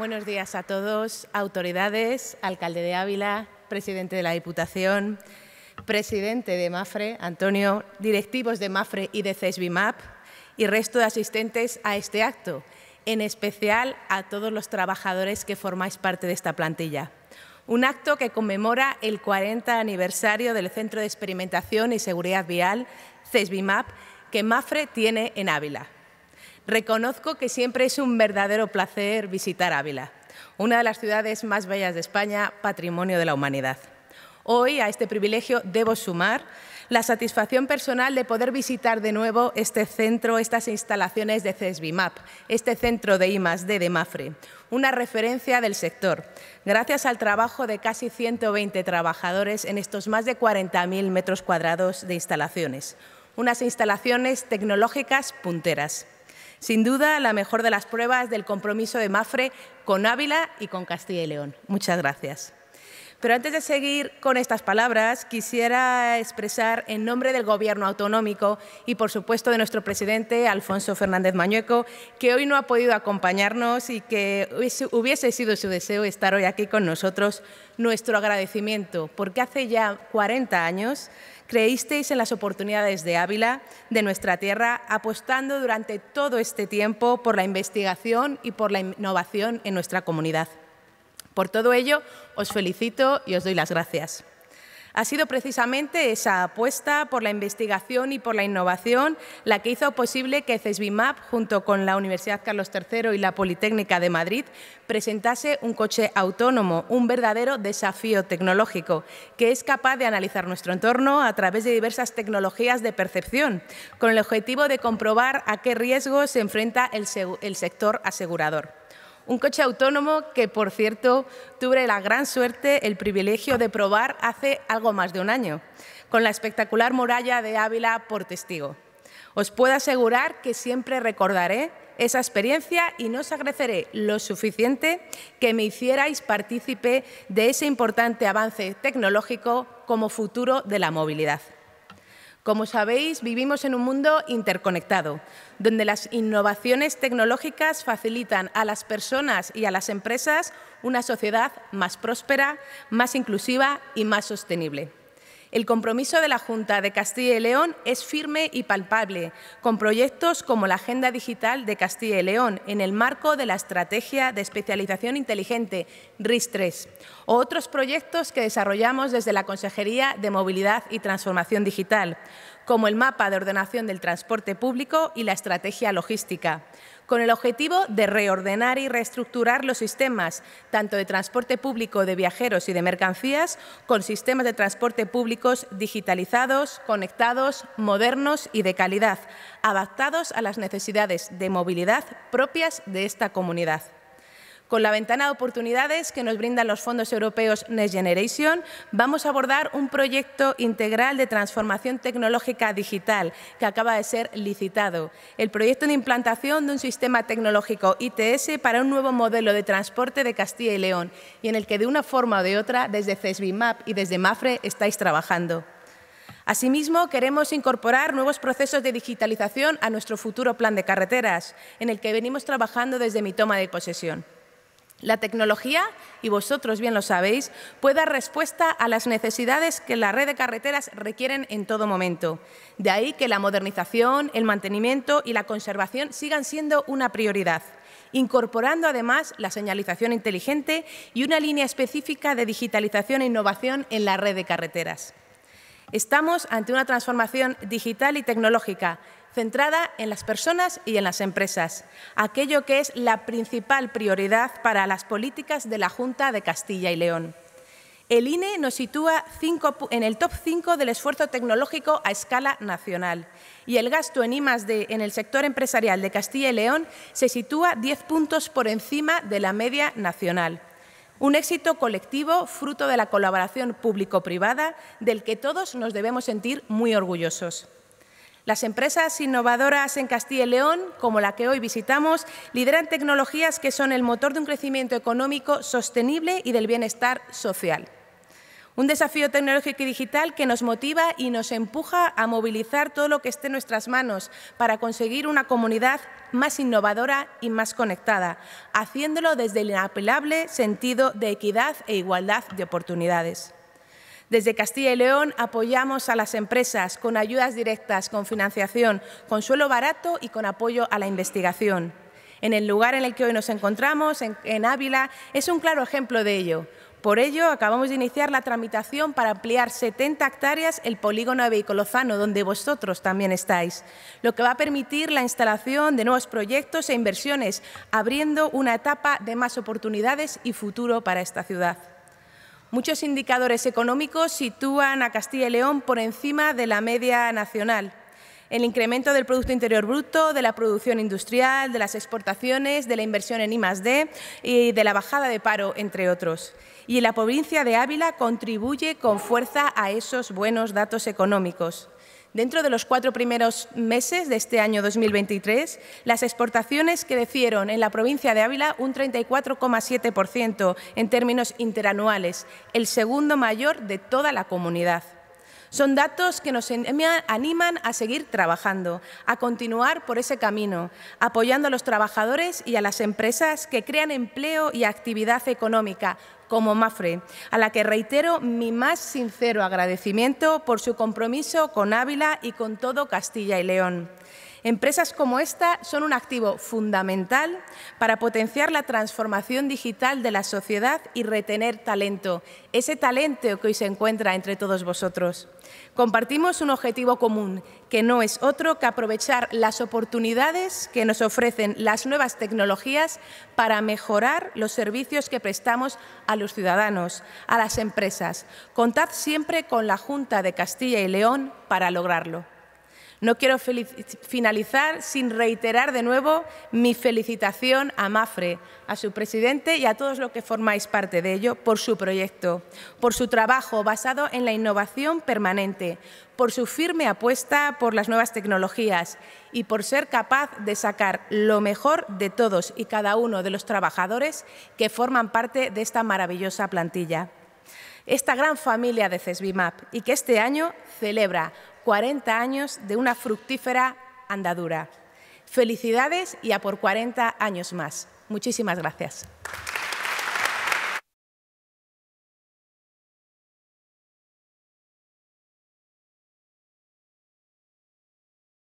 Buenos días a todos, autoridades, alcalde de Ávila, presidente de la Diputación, presidente de MAFRE, Antonio, directivos de MAFRE y de CESBIMAP y resto de asistentes a este acto, en especial a todos los trabajadores que formáis parte de esta plantilla. Un acto que conmemora el 40 aniversario del Centro de Experimentación y Seguridad Vial, CESBIMAP, que MAFRE tiene en Ávila. Reconozco que siempre es un verdadero placer visitar Ávila, una de las ciudades más bellas de España, patrimonio de la humanidad. Hoy a este privilegio debo sumar la satisfacción personal de poder visitar de nuevo este centro, estas instalaciones de CESBIMAP, este centro de I+D de MAFRE, una referencia del sector, gracias al trabajo de casi 120 trabajadores en estos más de 40.000 metros cuadrados de instalaciones, unas instalaciones tecnológicas punteras. Sin duda, la mejor de las pruebas del compromiso de MAFRE con Ávila y con Castilla y León. Muchas gracias. Pero antes de seguir con estas palabras, quisiera expresar en nombre del Gobierno autonómico y, por supuesto, de nuestro presidente, Alfonso Fernández Mañueco, que hoy no ha podido acompañarnos y que hubiese sido su deseo estar hoy aquí con nosotros, nuestro agradecimiento, porque hace ya 40 años creísteis en las oportunidades de Ávila, de nuestra tierra, apostando durante todo este tiempo por la investigación y por la innovación en nuestra comunidad. Por todo ello, os felicito y os doy las gracias. Ha sido precisamente esa apuesta por la investigación y por la innovación la que hizo posible que CESBIMAP, junto con la Universidad Carlos III y la Politécnica de Madrid, presentase un coche autónomo, un verdadero desafío tecnológico, que es capaz de analizar nuestro entorno a través de diversas tecnologías de percepción, con el objetivo de comprobar a qué riesgos se enfrenta el sector asegurador. Un coche autónomo que, por cierto, tuve la gran suerte, el privilegio de probar hace algo más de un año, con la espectacular muralla de Ávila por testigo. Os puedo asegurar que siempre recordaré esa experiencia y no os agradeceré lo suficiente que me hicierais partícipe de ese importante avance tecnológico como futuro de la movilidad. Como sabéis, vivimos en un mundo interconectado, donde las innovaciones tecnológicas facilitan a las personas y a las empresas una sociedad más próspera, más inclusiva y más sostenible. El compromiso de la Junta de Castilla y León es firme y palpable, con proyectos como la Agenda Digital de Castilla y León, en el marco de la Estrategia de Especialización Inteligente, RIS-3, o otros proyectos que desarrollamos desde la Consejería de Movilidad y Transformación Digital, como el mapa de ordenación del transporte público y la estrategia logística, con el objetivo de reordenar y reestructurar los sistemas, tanto de transporte público de viajeros y de mercancías, con sistemas de transporte públicos digitalizados, conectados, modernos y de calidad, adaptados a las necesidades de movilidad propias de esta comunidad. Con la ventana de oportunidades que nos brindan los fondos europeos Next Generation, vamos a abordar un proyecto integral de transformación tecnológica digital que acaba de ser licitado. El proyecto de implantación de un sistema tecnológico ITS para un nuevo modelo de transporte de Castilla y León y en el que de una forma o de otra desde CESBIMAP y desde MAFRE estáis trabajando. Asimismo, queremos incorporar nuevos procesos de digitalización a nuestro futuro plan de carreteras, en el que venimos trabajando desde mi toma de posesión. La tecnología, y vosotros bien lo sabéis, puede dar respuesta a las necesidades que la red de carreteras requieren en todo momento. De ahí que la modernización, el mantenimiento y la conservación sigan siendo una prioridad, incorporando además la señalización inteligente y una línea específica de digitalización e innovación en la red de carreteras. Estamos ante una transformación digital y tecnológica centrada en las personas y en las empresas, aquello que es la principal prioridad para las políticas de la Junta de Castilla y León. El INE nos sitúa en el top 5 del esfuerzo tecnológico a escala nacional y el gasto en I en el sector empresarial de Castilla y León se sitúa 10 puntos por encima de la media nacional. Un éxito colectivo fruto de la colaboración público-privada del que todos nos debemos sentir muy orgullosos. Las empresas innovadoras en Castilla y León, como la que hoy visitamos, lideran tecnologías que son el motor de un crecimiento económico sostenible y del bienestar social. Un desafío tecnológico y digital que nos motiva y nos empuja a movilizar todo lo que esté en nuestras manos para conseguir una comunidad más innovadora y más conectada, haciéndolo desde el inapelable sentido de equidad e igualdad de oportunidades. Desde Castilla y León apoyamos a las empresas con ayudas directas, con financiación, con suelo barato y con apoyo a la investigación. En el lugar en el que hoy nos encontramos, en, Ávila, es un claro ejemplo de ello. Por ello, acabamos de iniciar la tramitación para ampliar 70 hectáreas el polígono de Veicolozano, donde vosotros también estáis, lo que va a permitir la instalación de nuevos proyectos e inversiones, abriendo una etapa de más oportunidades y futuro para esta ciudad. Muchos indicadores económicos sitúan a Castilla y León por encima de la media nacional. El incremento del Producto Interior Bruto, de la producción industrial, de las exportaciones, de la inversión en I+.D. y de la bajada de paro, entre otros. Y la provincia de Ávila contribuye con fuerza a esos buenos datos económicos. Dentro de los cuatro primeros meses de este año 2023, las exportaciones crecieron en la provincia de Ávila un 34,7% en términos interanuales, el segundo mayor de toda la comunidad. Son datos que nos animan a seguir trabajando, a continuar por ese camino, apoyando a los trabajadores y a las empresas que crean empleo y actividad económica, como Mafre, a la que reitero mi más sincero agradecimiento por su compromiso con Ávila y con todo Castilla y León. Empresas como esta son un activo fundamental para potenciar la transformación digital de la sociedad y retener talento, ese talento que hoy se encuentra entre todos vosotros. Compartimos un objetivo común, que no es otro que aprovechar las oportunidades que nos ofrecen las nuevas tecnologías para mejorar los servicios que prestamos a los ciudadanos, a las empresas. Contad siempre con la Junta de Castilla y León para lograrlo. No quiero finalizar sin reiterar de nuevo mi felicitación a MAFRE, a su presidente y a todos los que formáis parte de ello por su proyecto, por su trabajo basado en la innovación permanente, por su firme apuesta por las nuevas tecnologías y por ser capaz de sacar lo mejor de todos y cada uno de los trabajadores que forman parte de esta maravillosa plantilla esta gran familia de CESBIMAP y que este año celebra 40 años de una fructífera andadura. Felicidades y a por 40 años más. Muchísimas gracias.